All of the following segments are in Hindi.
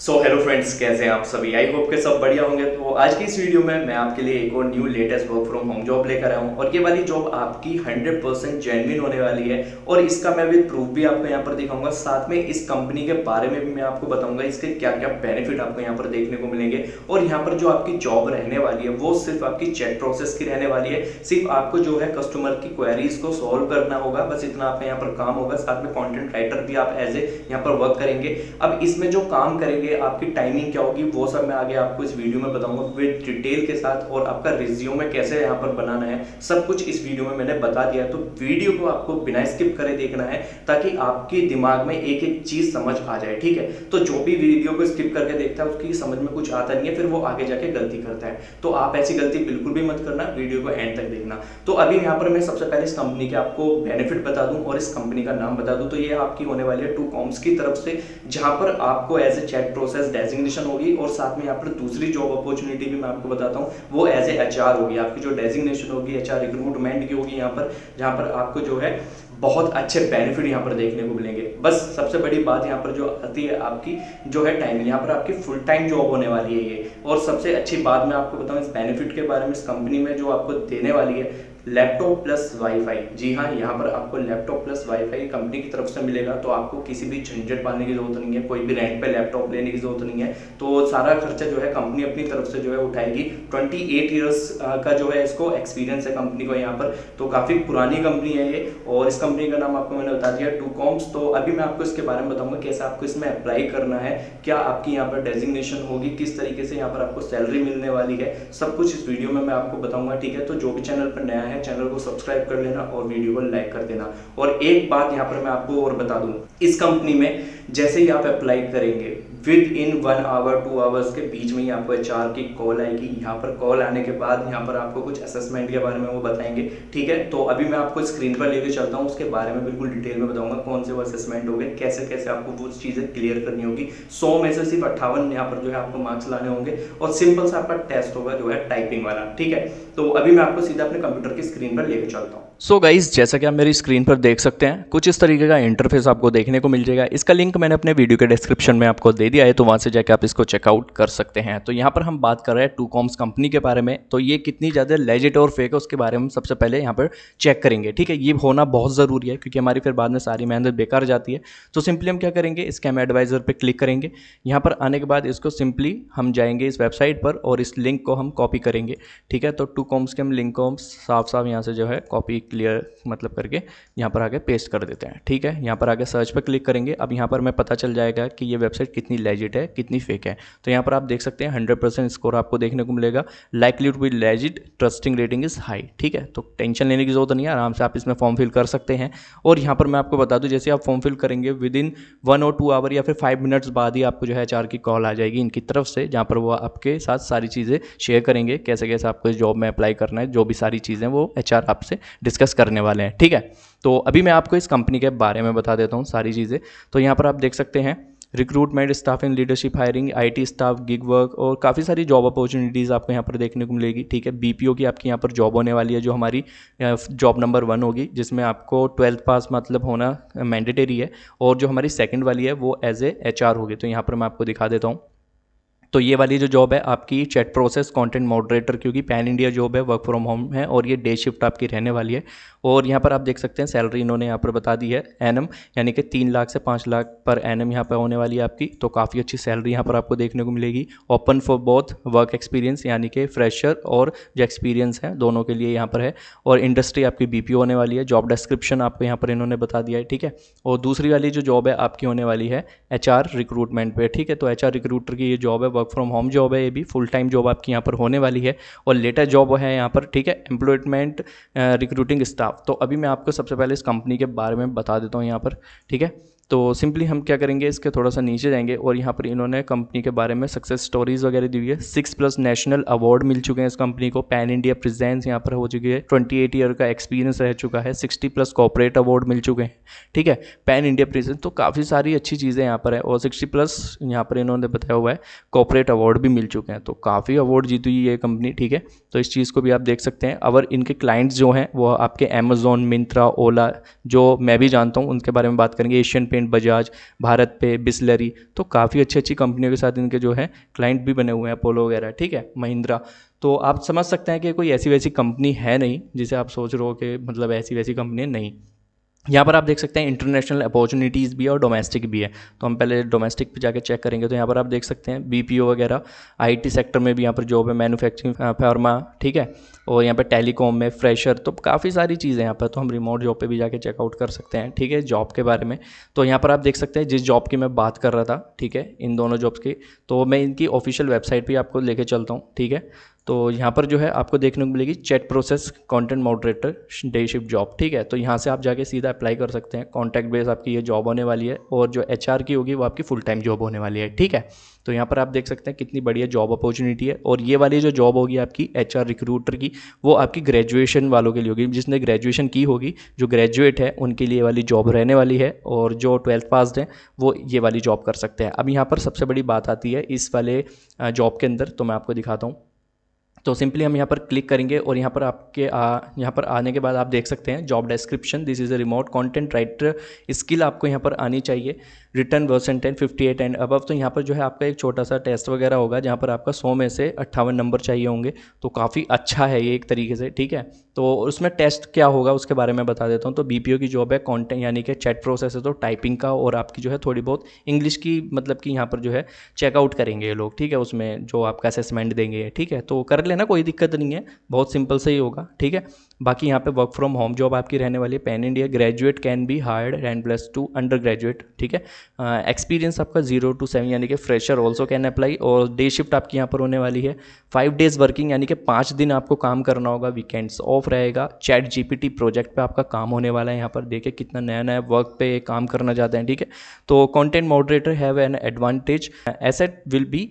सो हेलो फ्रेंड्स कैसे हैं आप सभी आई होप के सब बढ़िया होंगे तो आज की इस वीडियो में मैं आपके लिए एक और new latest work from home job लेकर आया हूं और ये वाली जॉब आपकी 100 परसेंट जेनविन होने वाली है और इसका मैं भी प्रूफ भी आपको यहाँ पर दिखाऊंगा साथ में इस कंपनी के बारे में भी मैं आपको बताऊंगा इसके क्या क्या बेनिफिट आपको यहाँ पर देखने को मिलेंगे और यहाँ पर जो आपकी जॉब रहने वाली है वो सिर्फ आपकी चेक प्रोसेस की रहने वाली है सिर्फ आपको जो है कस्टमर की क्वेरीज को सॉल्व करना होगा बस इतना आपका यहाँ पर काम होगा साथ में कॉन्टेंट राइटर भी आप एज ए यहाँ पर वर्क करेंगे अब इसमें जो काम करेंगे लिए आपकी टाइमिंग क्या होगी वो सब मैं आगे आपको इस वीडियो में बताऊंगा विद डिटेल के साथ और आपका रिज्यूम में कैसे यहाँ पर बनाना है सब कुछ इस वीडियो में मैंने बता दिया तो वीडियो को आपको बिना स्किप करे देखना है ताकि आपके दिमाग में एक एक चीज़ समझ आ जाए ठीक है तो जो भी वीडियो को स्किप करके देखता है उसकी समझ में कुछ आता नहीं है फिर वो आगे जाके गलती करता है तो आप ऐसी गलती बिल्कुल भी मत करना वीडियो को एंड तक देखना तो अभी यहाँ पर मैं सबसे पहले इस कंपनी के आपको बेनिफिट बता दूँ और इस कंपनी का नाम बता दूँ तो ये आपकी होने वाली है टू कॉम्स की तरफ से जहाँ पर आपको as a chat process designation होगी और साथ में यहाँ पर दूसरी जॉब अपॉर्चुनिटी भी मैं आपको बताता हूँ वो एज ए एच होगी आपकी जो डेजिग्नेशन होगी एच रिक्रूटमेंट की होगी यहाँ पर जहाँ पर आपको जो है बहुत अच्छे बेनिफिट यहाँ पर देखने को मिलेंगे बस सबसे बड़ी बात यहाँ पर जो आती है आपकी जो है टाइम यहाँ पर आपकी फुल टाइम जॉब होने वाली है ये और सबसे अच्छी बात मैं आपको बताऊँ इस बेनिफिट के बारे में इस कंपनी में जो आपको देने वाली है लैपटॉप प्लस वाईफाई जी हाँ यहाँ पर आपको लैपटॉप प्लस वाईफाई कंपनी की तरफ से मिलेगा तो आपको किसी भी झंझट पाने की जरूरत नहीं है कोई भी रेंट पे लैपटॉप लेने की जरूरत नहीं है तो सारा खर्चा जो है कंपनी अपनी तरफ से जो है उठाएगी ट्वेंटी एट ईयर्स का जो है इसको एक्सपीरियंस है कंपनी को यहाँ पर तो काफ़ी पुरानी कंपनी है ये और इस कंपनी का नाम आपको मैंने बता दिया टू कॉम्स तो अभी मैं आपको इसके बारे में बताऊँगा कैसे आपको इसमें अप्लाई करना है क्या आपकी यहाँ पर डेजिग्नेशन होगी किस तरीके से यहाँ पर आपको सैलरी मिलने वाली है सब कुछ इस वीडियो में मैं आपको बताऊँगा ठीक है तो जो भी चैनल पर नया है हैं चैनल को सब्सक्राइब कर लेना और वीडियो को लाइक कर देना और एक बात यहाँ पर मैं आपको और बता दूँ इस कंपनी में जैसे ही आप अप्लाई करेंगे within one hour two hours के बीच में ही आपको एच की कॉल आएगी यहाँ पर कॉल आने के बाद यहाँ पर आपको कुछ असेसमेंट के बारे में वो बताएंगे ठीक है तो अभी मैं आपको स्क्रीन पर लेके चलता हूँ उसके बारे में बिल्कुल डिटेल में बताऊंगा कौन से वो असेसमेंट हो गए कैसे कैसे आपको वो चीज़ें क्लियर करनी होगी सौ में से सिर्फ अट्ठावन यहाँ पर जो है आपको मार्क्स लाने होंगे और सिंपल सा आपका टेस्ट होगा जो है टाइपिंग वाला ठीक है तो अभी मैं आपको सीधा अपने कंप्यूटर की स्क्रीन पर लेकर चलता हूँ सो so गाइज जैसा कि आप मेरी स्क्रीन पर देख सकते हैं कुछ इस तरीके का इंटरफेस आपको देखने को मिल जाएगा इसका लिंक मैंने अपने वीडियो के डिस्क्रिप्शन में आपको दे दिया है तो वहाँ से जाके आप इसको चेकआउट कर सकते हैं तो यहाँ पर हम बात कर रहे हैं टू कॉम्स कंपनी के बारे में तो ये कितनी ज़्यादा लेजिट और फेक है उसके बारे में सबसे पहले यहाँ पर चेक करेंगे ठीक है ये होना बहुत ज़रूरी है क्योंकि हमारी फिर बाद में सारी मेहनत बेकार जाती है तो सिंपली हम क्या करेंगे स्कैम एडवाइज़र पर क्लिक करेंगे यहाँ पर आने के बाद इसको सिंपली हम जाएंगे इस वेबसाइट पर और इस लिंक को हम कॉपी करेंगे ठीक है तो टू कॉम्स के हम लिंक को साफ साफ यहाँ से जो है कॉपी क्लियर मतलब करके यहाँ पर आगे पेस्ट कर देते हैं ठीक है यहाँ पर आगे सर्च पर क्लिक करेंगे अब यहाँ पर हमें पता चल जाएगा कि ये वेबसाइट कितनी लेजिट है कितनी फेक है तो यहाँ पर आप देख सकते हैं हंड्रेड परसेंट स्कोर आपको देखने को मिलेगा to be legit trusting rating is high ठीक है तो टेंशन लेने की जरूरत नहीं है आराम से आप इसमें फॉर्म फिल कर सकते हैं और यहाँ पर मैं आपको बता दूँ जैसे आप फॉर्म फिल करेंगे विद इन वन और टू आवर या फिर फाइव मिनट्स बाद ही आपको जो है एचआर की कॉल आ जाएगी इनकी तरफ से जहाँ पर वो आपके साथ सारी चीज़ें शेयर करेंगे कैसे कैसे आपको इस जॉब में अप्लाई करना है जो भी सारी चीज़ें वो एचआर आपसे डिस्क डिस्कस करने वाले हैं ठीक है तो अभी मैं आपको इस कंपनी के बारे में बता देता हूँ सारी चीज़ें तो यहाँ पर आप देख सकते हैं recruitment staff in leadership hiring IT staff gig work और काफ़ी सारी जॉब अपॉर्चुनिटीज़ आपको यहाँ पर देखने को मिलेगी ठीक है बीपीओ की आपकी यहाँ पर जॉब होने वाली है जो हमारी जॉब नंबर वन होगी जिसमें आपको ट्वेल्थ पास मतलब होना मैंडेटरी है और जो हमारी सेकेंड वाली है वो एज ए एच होगी तो यहाँ पर मैं आपको दिखा देता हूँ तो ये वाली जो जॉब है आपकी चैट प्रोसेस कंटेंट मॉडरेटर क्योंकि पैन इंडिया जॉब है वर्क फ्रॉम होम है और ये डे शिफ्ट आपकी रहने वाली है और यहाँ पर आप देख सकते हैं सैलरी इन्होंने यहाँ पर बता दी है एनम यानी कि तीन लाख से पाँच लाख पर एनम यहाँ पर होने वाली है आपकी तो काफ़ी अच्छी सैलरी यहाँ पर आपको देखने को मिलेगी open for both work experience यानी कि फ्रेशर और जो एक्सपीरियंस है दोनों के लिए यहाँ पर है और इंडस्ट्री आपकी बी होने वाली है जॉब डिस्क्रिप्शन आपको यहाँ पर इन्होंने बता दिया है ठीक है और दूसरी वाली जो जॉब है आपकी होने वाली है एच रिक्रूटमेंट पर ठीक है तो एच रिक्रूटर की ये जॉब है वर्क फ्रॉम होम जॉब है ये भी फुल टाइम जॉब आपकी यहाँ पर होने वाली है और लेटर जॉब है यहाँ पर ठीक है एम्प्लॉयमेंट रिक्रूटिंग स्टाफ तो अभी मैं आपको सबसे पहले इस कंपनी के बारे में बता देता हूँ यहाँ पर ठीक है तो सिंपली हम क्या करेंगे इसके थोड़ा सा नीचे जाएंगे और यहाँ पर इन्होंने कंपनी के बारे में सक्सेस स्टोरीज़ वगैरह दी हुई है सिक्स प्लस नेशनल अवार्ड मिल चुके हैं इस कंपनी को पैन इंडिया प्रेजेंस यहाँ पर हो चुकी है ट्वेंटी एट ईयर का एक्सपीरियंस रह चुका है सिक्सटी प्लस कॉपरेट अवार्ड मिल चुके हैं ठीक है पैन इंडिया प्रेजेंस तो काफ़ी सारी अच्छी चीज़ें यहाँ पर है और सिक्सटी प्लस यहाँ पर इन्होंने बताया हुआ है कॉपरेट अवार्ड भी मिल चुके हैं तो काफ़ी अवार्ड जीती हुई ये कंपनी ठीक है तो इस चीज़ को भी आप देख सकते हैं अगर इनके क्लाइंट्स जो हैं वो आपके अमेजोन मिंत्रा ओला जो मैं भी जानता हूँ उनके बारे में बात करेंगे एशियन पेंट बजाज भारत पे बिस्लरी तो काफ़ी अच्छी अच्छी कंपनियों के साथ इनके जो है क्लाइंट भी बने हुए हैं अपोलो वगैरह ठीक है महिंद्रा तो आप समझ सकते हैं कि कोई ऐसी वैसी कंपनी है नहीं जिसे आप सोच रहे हो कि मतलब ऐसी वैसी कंपनी नहीं यहाँ पर आप देख सकते हैं इंटरनेशनल अपॉर्चुनिटीज़ भी है और डोमेस्टिक भी है तो हम पहले डोमेस्टिक पे जाके चेक करेंगे तो यहाँ पर आप देख सकते हैं बीपीओ वगैरह आईटी सेक्टर में भी यहाँ पर जॉब है मैन्युफैक्चरिंग फार्मा ठीक है और यहाँ पर टेलीकॉम में फ्रेशर तो काफ़ी सारी चीज़ें यहाँ पर तो हम रिमोट जॉब पर भी जाके चेकआउट कर सकते हैं ठीक है जॉब के बारे में तो यहाँ पर आप देख सकते हैं जिस जॉब की मैं बात कर रहा था ठीक है इन दोनों जॉब्स की तो मैं इनकी ऑफिशियल वेबसाइट भी आपको लेके चलता हूँ ठीक है तो यहाँ पर जो है आपको देखने को मिलेगी chat process content moderator day shift job ठीक है तो यहाँ से आप जाके सीधा अप्लाई कर सकते हैं कॉन्टैक्ट बेस आपकी ये जॉब होने वाली है और जो एच की होगी वो आपकी फुल टाइम जॉब होने वाली है ठीक है तो यहाँ पर आप देख सकते हैं कितनी बढ़िया जॉब अपॉर्चुनिटी है और ये वाली जो जॉब होगी आपकी एच रिक्रूटर की वो आपकी ग्रेजुएशन वालों के लिए होगी जिसने ग्रेजुएशन की होगी जो ग्रेजुएट है उनके लिए वाली जॉब रहने वाली है और जो ट्वेल्थ पासड है वो ये वाली जॉब कर सकते हैं अब यहाँ पर सबसे बड़ी बात आती है इस वाले जॉब के अंदर तो मैं आपको दिखाता हूँ तो सिंपली हम यहाँ पर क्लिक करेंगे और यहाँ पर आपके आ, यहाँ पर आने के बाद आप देख सकते हैं job description this is a remote content writer skill आपको यहाँ पर आनी चाहिए written ten fifty eight and above तो यहाँ पर जो है आपका एक छोटा सा टेस्ट वगैरह होगा जहाँ पर आपका सौ में से अट्ठावन नंबर चाहिए होंगे तो काफ़ी अच्छा है ये एक तरीके से ठीक है तो उसमें टेस्ट क्या होगा उसके बारे में बता देता हूँ तो बी की जॉब है कॉन्टेंट यानी कि चैट प्रोसेस है तो टाइपिंग का और आपकी जो है थोड़ी बहुत इंग्लिश की मतलब कि यहाँ पर जो है चेकआउट करेंगे ये लोग ठीक है उसमें जो आपका असेसमेंट देंगे ठीक है तो कर ले लेना कोई दिक्कत नहीं है बहुत सिंपल से ही होगा ठीक है बाकी यहाँ पे वर्क फ्रॉम होम जॉब आपकी रहने वाली है pan India graduate can be hired and plus two undergraduate ठीक है एक्सपीरियंस आपका जीरो टू सेवन यानी कि फ्रेशर ऑल्सो कैन अप्लाई और डे शिफ्ट आपकी यहाँ पर होने वाली है फाइव डेज वर्किंग यानी कि पाँच दिन आपको काम करना होगा वीकेंड्स ऑफ रहेगा चैट जी प्रोजेक्ट पर आपका काम होने वाला है यहाँ पर देखे कितना नया नया वर्क पे काम करना चाहते हैं ठीक है तो content moderator have an advantage asset will be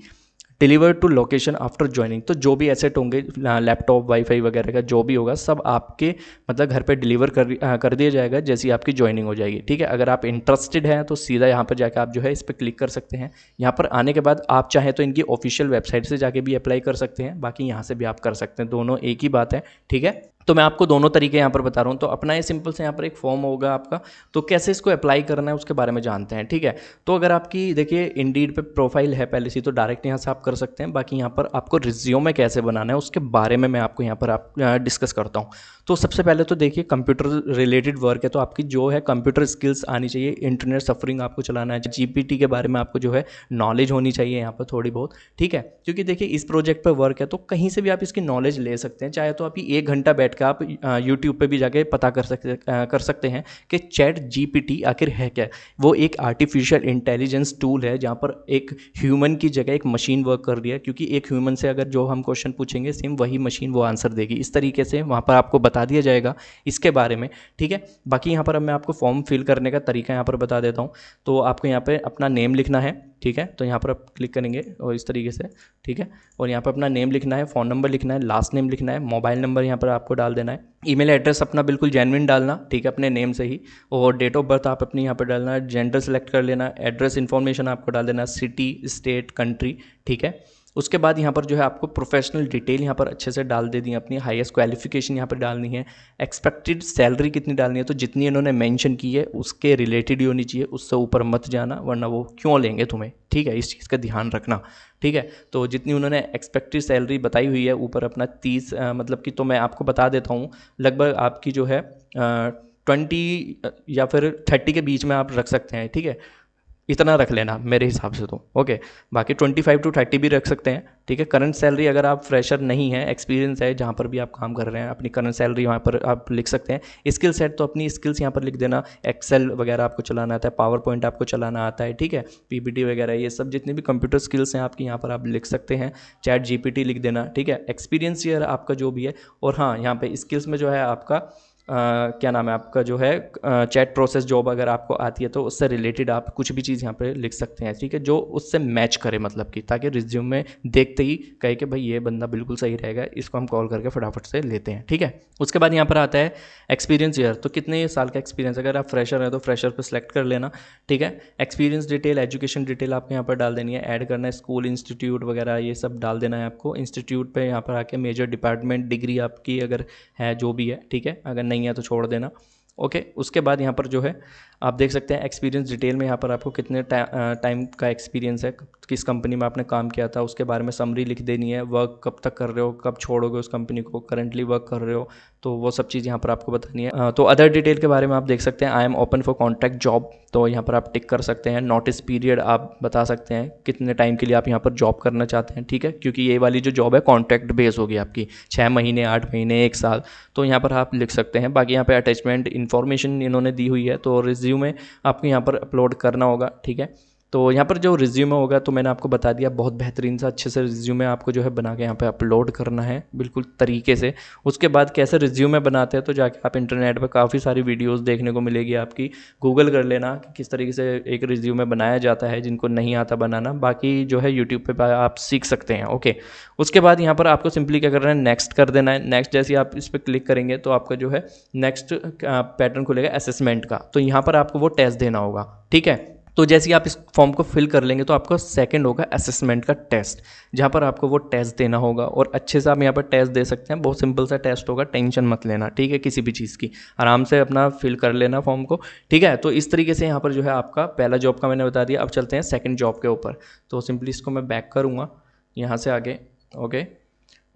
deliver to location after joining तो जो भी एसेट होंगे लैपटॉप वाईफाई वगैरह का जो भी होगा सब आपके मतलब घर पर डिलीवर कर कर दिया जाएगा जैसी आपकी ज्वाइनिंग हो जाएगी ठीक है अगर आप इंटरेस्टेड हैं तो सीधा यहाँ पर जाकर आप जो है इस पर क्लिक कर सकते हैं यहाँ पर आने के बाद आप चाहें तो इनकी ऑफिशियल वेबसाइट से जाके भी अप्लाई कर सकते हैं बाकी यहाँ से भी आप कर सकते हैं दोनों एक ही बात है ठीक है तो मैं आपको दोनों तरीके यहाँ पर बता रहा हूँ तो अपना ये सिंपल से यहाँ पर एक फॉर्म होगा आपका तो कैसे इसको अप्लाई करना है उसके बारे में जानते हैं ठीक है तो अगर आपकी देखिए इंडीड पे प्रोफाइल है पहले से तो डायरेक्ट यहाँ से आप कर सकते हैं बाकी यहाँ पर आपको रिज्यूमे कैसे बनाना है उसके बारे में मैं आपको यहाँ पर आप डिस्कस करता हूँ तो सबसे पहले तो देखिए कंप्यूटर रिलेटेड वर्क है तो आपकी जो है कंप्यूटर स्किल्स आनी चाहिए इंटरनेट सफरिंग आपको चलाना है जीपीटी के बारे में आपको जो है नॉलेज होनी चाहिए यहाँ पर थोड़ी बहुत ठीक है क्योंकि देखिए इस प्रोजेक्ट पर वर्क है तो कहीं से भी आप इसकी नॉलेज ले सकते हैं चाहे तो आप एक घंटा बैठ कर आप यूट्यूब पर भी जाके पता कर सकते कर सकते हैं कि चैट जी आखिर है क्या वो एक आर्टिफिशियल इंटेलिजेंस टूल है जहाँ पर एक ह्यूमन की जगह एक मशीन वर्क कर रही है क्योंकि एक ह्यूमन से अगर जो हम क्वेश्चन पूछेंगे सेम वही मशीन वो आंसर देगी इस तरीके से वहाँ पर आपको बता बता दिया जाएगा इसके बारे में ठीक है बाकी यहाँ पर अब मैं आपको फॉर्म फिल करने का तरीका यहाँ पर बता देता हूँ तो आपको यहाँ पर अपना नेम लिखना है ठीक है तो यहाँ पर आप क्लिक करेंगे और इस तरीके से ठीक है और यहाँ पर अपना नेम लिखना है फ़ोन नंबर लिखना है लास्ट नेम लिखना है मोबाइल नंबर यहाँ पर आपको डाल देना है ईमेल एड्रेस अपना बिल्कुल जेनविन डालना ठीक है अपने नेम से ही और डेट ऑफ बर्थ आप अपने यहाँ पर डालना है जेंडर सेलेक्ट कर लेना एड्रेस इन्फॉर्मेशन आपको डाल देना सिटी स्टेट कंट्री ठीक है उसके बाद यहाँ पर जो है आपको प्रोफेशनल डिटेल यहाँ पर अच्छे से डाल दे दी अपनी हाईएस्ट क्वालिफिकेशन यहाँ पर डालनी है एक्सपेक्टेड सैलरी कितनी डालनी है तो जितनी इन्होंने मेंशन की है उसके रिलेटेड ही होनी चाहिए उससे ऊपर मत जाना वरना वो क्यों लेंगे तुम्हें ठीक है इस चीज़ का ध्यान रखना ठीक है तो जितनी उन्होंने एक्सपेक्टेड सैलरी बताई हुई है ऊपर अपना तीस आ, मतलब कि तो मैं आपको बता देता हूँ लगभग आपकी जो है ट्वेंटी या फिर थर्टी के बीच में आप रख सकते हैं ठीक है इतना रख लेना मेरे हिसाब से तो ओके बाकी ट्वेंटी फाइव टू थर्टी भी रख सकते हैं ठीक है करंट सैलरी अगर आप फ्रेशर नहीं है एक्सपीरियंस है जहाँ पर भी आप काम कर रहे हैं अपनी करंट सैलरी वहाँ पर आप लिख सकते हैं स्किल सेट तो अपनी स्किल्स यहाँ पर लिख देना एक्सेल वगैरह आपको चलाना आता है पावर पॉइंट आपको चलाना आता है ठीक है पी वगैरह ये सब जितनी भी कंप्यूटर स्किल्स हैं आपकी यहाँ पर आप लिख सकते हैं चैट जी लिख देना ठीक है एक्सपीरियंस ईयर आपका जो भी है और हाँ यहाँ पर स्किल्स में जो है आपका क्या नाम है आपका जो है चैट प्रोसेस जॉब अगर आपको आती है तो उससे रिलेटेड आप कुछ भी चीज़ यहाँ पे लिख सकते हैं ठीक है जो उससे मैच करे मतलब कि ताकि रिज्यूम में देखते ही कहे कि भाई ये बंदा बिल्कुल सही रहेगा इसको हम कॉल करके फटाफट से लेते हैं ठीक है उसके बाद यहाँ पर आता है एक्सपीरियंस ईयर तो कितने साल का एक्सपीरियंस अगर आप फ्रेशर हैं तो फ्रेशर पर सेलेक्ट कर लेना ठीक है एक्सपीरियंस डिटेल एजुकेशन डिटेल आपको यहाँ पर डाल देनी है ऐड करना है स्कूल इंस्टीट्यूट वगैरह ये सब डाल देना है आपको इंस्टीट्यूट पर यहाँ पर आके मेजर डिपार्टमेंट डिग्री आपकी अगर है जो भी है ठीक है अगर नहीं है तो छोड़ देना ओके उसके बाद यहाँ पर जो है आप देख सकते हैं एक्सपीरियंस डिटेल में यहाँ पर आपको कितने टाइम का एक्सपीरियंस है किस कंपनी में आपने काम किया था उसके बारे में समरी लिख देनी है वर्क कब तक कर रहे हो कब छोड़ोगे उस कंपनी को करंटली वर्क कर रहे हो तो वो सब चीज़ यहाँ पर आपको बतानी है तो अदर डिटेल के बारे में आप देख सकते हैं I am open for contract job तो यहाँ पर आप टिक कर सकते हैं नोटिस पीरियड आप बता सकते हैं कितने टाइम के लिए आप यहाँ पर जॉब करना चाहते हैं ठीक है क्योंकि ये वाली जो जॉब है कॉन्ट्रैक्ट बेस होगी आपकी छः महीने आठ महीने एक साल तो यहाँ पर आप लिख सकते हैं बाकी यहाँ पर अटैचमेंट इन्फॉर्मेशन इन्होंने दी हुई है तो रिज्यूमे आपको यहाँ पर अपलोड करना होगा ठीक है तो यहाँ पर जो रिज्यूमे होगा तो मैंने आपको बता दिया बहुत बेहतरीन सा अच्छे से रिज्यूमे आपको जो है बना के यहाँ पे अपलोड करना है बिल्कुल तरीके से उसके बाद कैसे रिज्यूमे बनाते हैं तो जाके आप इंटरनेट पर काफ़ी सारी वीडियोस देखने को मिलेगी आपकी गूगल कर लेना कि किस तरीके से एक रिज्यूमे बनाया जाता है जिनको नहीं आता बनाना बाकी जो है यूट्यूब पर आप सीख सकते हैं ओके उसके बाद यहाँ पर आपको सिंपली क्या करना है नेक्स्ट कर देना है नेक्स्ट जैसे आप इस पर क्लिक करेंगे तो आपका जो है नेक्स्ट पैटर्न खुलेगा असेसमेंट का तो यहाँ पर आपको वो टेस्ट देना होगा ठीक है तो जैसे ही आप इस फॉर्म को फिल कर लेंगे तो आपका सेकंड होगा असेसमेंट का टेस्ट जहाँ पर आपको वो टेस्ट देना होगा और अच्छे से आप यहाँ पर टेस्ट दे सकते हैं बहुत सिंपल सा टेस्ट होगा टेंशन मत लेना ठीक है किसी भी चीज़ की आराम से अपना फिल कर लेना फॉर्म को ठीक है तो इस तरीके से यहाँ पर जो है आपका पहला जॉब का मैंने बता दिया अब चलते हैं सेकेंड जॉब के ऊपर तो सिंपली इसको मैं बैक करूँगा यहाँ से आगे ओके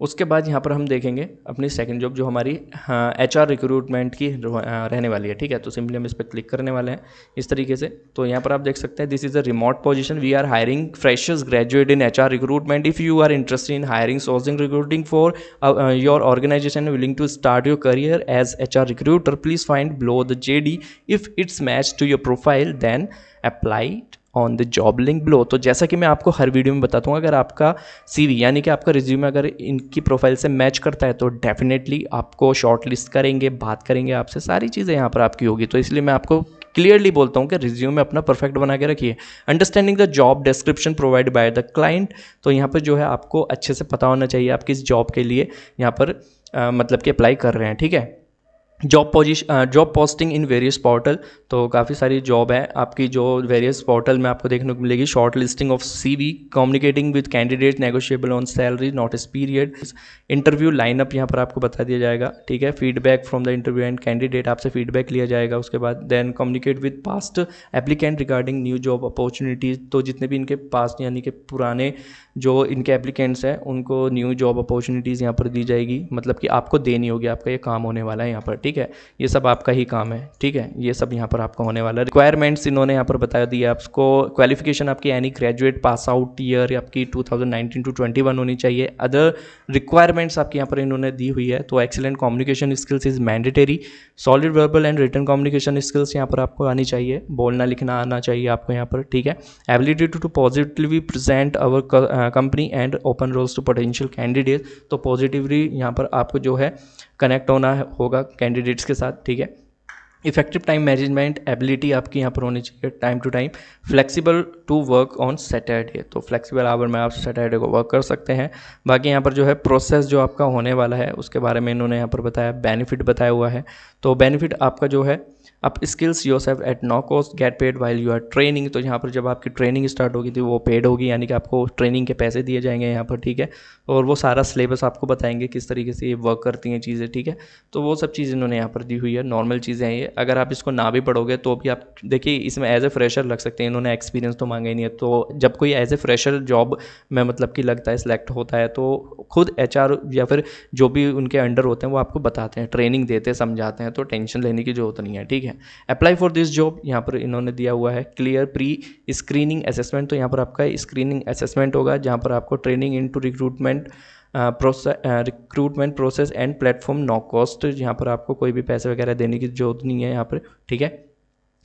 उसके बाद यहाँ पर हम देखेंगे अपनी सेकंड जॉब जो हमारी एच आर रिक्रूटमेंट की हाँ, रहने वाली है ठीक है तो सिंपली हम इस पर क्लिक करने वाले हैं इस तरीके से तो यहाँ पर आप देख सकते हैं this is a remote position we are hiring freshers graduate in H R recruitment if you are interested in hiring sourcing recruiting for your organisation willing to start your career as H R recruiter please find below the J D if it's match to your profile then applied on the job link below तो जैसा कि मैं आपको हर वीडियो में बताता हूँ अगर आपका वी यानी कि आपका रिज्यूम अगर इनकी प्रोफाइल से मैच करता है तो डेफिनेटली आपको शॉर्ट लिस्ट करेंगे बात करेंगे आपसे सारी चीज़ें यहाँ पर आपकी होगी तो इसलिए मैं आपको क्लियरली बोलता हूँ कि रिज्यूम में अपना परफेक्ट बना के रखिए understanding the job description provide by the client तो यहाँ पर जो है आपको अच्छे से पता होना चाहिए आप किस जॉब के लिए यहाँ पर आ, मतलब कि अप्लाई कर रहे हैं ठीक है job position job posting in various portal तो काफ़ी सारी जॉब है आपकी जो वेरियस पोर्टल में आपको देखने को मिलेगी shortlisting of C V communicating with candidate negotiable on salary notice period interview lineup यहाँ पर आपको बता दिया जाएगा ठीक है feedback from the interview and candidate आपसे फीडबैक लिया जाएगा उसके बाद then communicate with past applicant regarding new job opportunities तो जितने भी इनके पास्ट यानी कि पुराने जो इनके एप्लीकेंट्स हैं उनको न्यू जॉब अपॉर्चुनिटीज़ यहाँ पर दी जाएगी मतलब कि आपको देनी होगी आपका ये काम होने वाला है यहाँ पर ठीक ठीक है ये सब आपका ही काम है ठीक है ये सब यहाँ पर आपका होने वाला है रिक्वायरमेंट्स इन्होंने यहाँ पर बता दिया आपको क्वालिफिकेशन आपकी any graduate pass out year आपकी 2019 टू ट्वेंटी होनी चाहिए अदर रिक्वायरमेंट्स आपकी यहाँ पर इन्होंने दी हुई है तो excellent communication skills is mandatory solid verbal and written communication skills यहाँ पर आपको आनी चाहिए बोलना लिखना आना चाहिए आपको यहाँ पर ठीक है ability to to positively present our company and open roles to potential candidate तो पॉजिटिवली यहाँ पर आपको जो है कनेक्ट होना होगा कैंडिडेट्स के साथ ठीक है इफेक्टिव टाइम मैनेजमेंट एबिलिटी आपकी यहाँ पर होनी चाहिए time to time flexible to work on Saturday तो फ्लेक्सिबल आवर में आप सैटरडे को वर्क कर सकते हैं बाकी यहाँ पर जो है प्रोसेस जो आपका होने वाला है उसके बारे में इन्होंने यहाँ पर बताया बेनिफिट बताया हुआ है तो बेनिफिट आपका जो है आप skills yourself at no cost get paid while you are training तो यहाँ पर जब आपकी ट्रेनिंग स्टार्ट होगी तो वो पेड होगी यानी कि आपको ट्रेनिंग के पैसे दिए जाएंगे यहाँ पर ठीक है और वो सारा सिलेबस आपको बताएंगे किस तरीके से ये वर्क करती हैं चीज़ें ठीक है तो वो सब चीज़ इन्होंने यहाँ पर दी हुई है नॉर्मल चीज़ें हैं ये अगर आप इसको ना भी पढ़ोगे तो भी आप देखिए इसमें एज ए फ्रेशर लग सकते हैं इन्होंने एक्सपीरियंस तो मांगा ही नहीं है तो जब कोई एज ए फ्रेशर जॉब में मतलब कि लगता है सिलेक्ट होता है तो खुद एच या फिर जो भी उनके अंडर होते हैं वो आपको बताते हैं ट्रेनिंग देते हैं समझाते हैं हैं तो टेंशन लेने की जरूरत नहीं है ठीक है अप्लाई फॉर दिस जॉब यहाँ पर इन्होंने दिया हुआ है क्लियर प्री स्क्रीनिंग असेसमेंट तो यहाँ पर आपका स्क्रीनिंग असेसमेंट होगा जहाँ पर आपको training into recruitment recruitment process and platform no cost यहाँ पर आपको कोई भी पैसे वगैरह देने की जरूरत नहीं है यहाँ पर ठीक है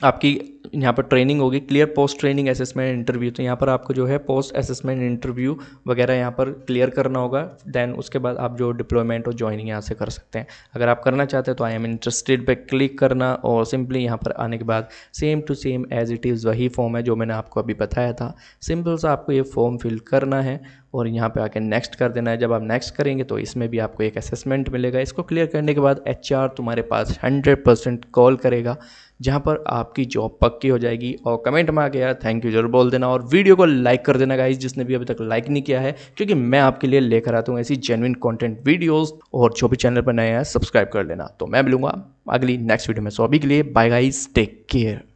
आपकी यहाँ पर ट्रेनिंग होगी clear post training assessment interview तो यहाँ पर आपको जो है पोस्ट असेसमेंट इंटरव्यू वगैरह यहाँ पर क्लियर करना होगा देन उसके बाद आप जो डिप्लॉयमेंट और ज्वाइनिंग यहाँ से कर सकते हैं अगर आप करना चाहते हैं तो आई एम इंटरेस्टेड पे क्लिक करना और सिंपली यहाँ पर आने के बाद same to same as it is वही फॉर्म है जो मैंने आपको अभी बताया था सिंपल सा आपको ये फॉर्म फिल करना है और यहाँ पे आके नेक्स्ट कर देना है जब आप नेक्स्ट करेंगे तो इसमें भी आपको एक असेसमेंट मिलेगा इसको क्लियर करने के बाद एच तुम्हारे पास हंड्रेड परसेंट कॉल करेगा जहाँ पर आपकी जॉब पक्की हो जाएगी और कमेंट में आके यार थैंक यू जरूर बोल देना और वीडियो को लाइक कर देना गाइज जिसने भी अभी तक लाइक नहीं किया है क्योंकि मैं आपके लिए लेकर आता हूँ ऐसी जेनविन कॉन्टेंट वीडियोज़ और जो भी चैनल पर नए हैं सब्सक्राइब कर लेना तो मैं मिलूंगा अगली नेक्स्ट वीडियो में सो अभी के लिए बाय गाइज टेक केयर